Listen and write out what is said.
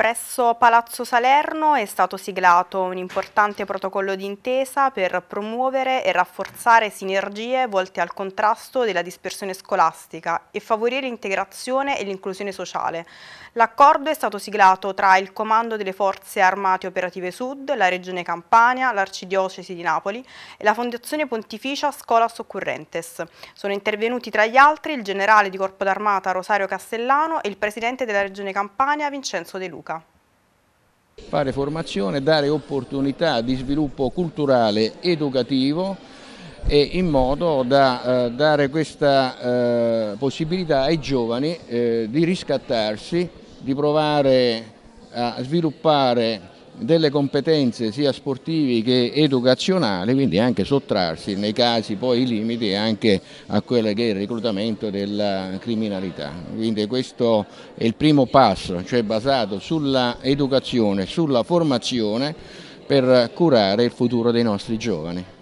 Presso Palazzo Salerno è stato siglato un importante protocollo d'intesa per promuovere e rafforzare sinergie volte al contrasto della dispersione scolastica e favorire l'integrazione e l'inclusione sociale. L'accordo è stato siglato tra il Comando delle Forze Armate Operative Sud, la Regione Campania, l'Arcidiocesi di Napoli e la Fondazione Pontificia Scola Occurrentes. Sono intervenuti tra gli altri il generale di Corpo d'Armata Rosario Castellano e il presidente della Regione Campania Vincenzo De Luca. Luca. Fare formazione, dare opportunità di sviluppo culturale, educativo e in modo da eh, dare questa eh, possibilità ai giovani eh, di riscattarsi, di provare a sviluppare delle competenze sia sportive che educazionali, quindi anche sottrarsi nei casi poi i limiti anche a quello che è il reclutamento della criminalità. Quindi questo è il primo passo, cioè basato sulla educazione, sulla formazione per curare il futuro dei nostri giovani.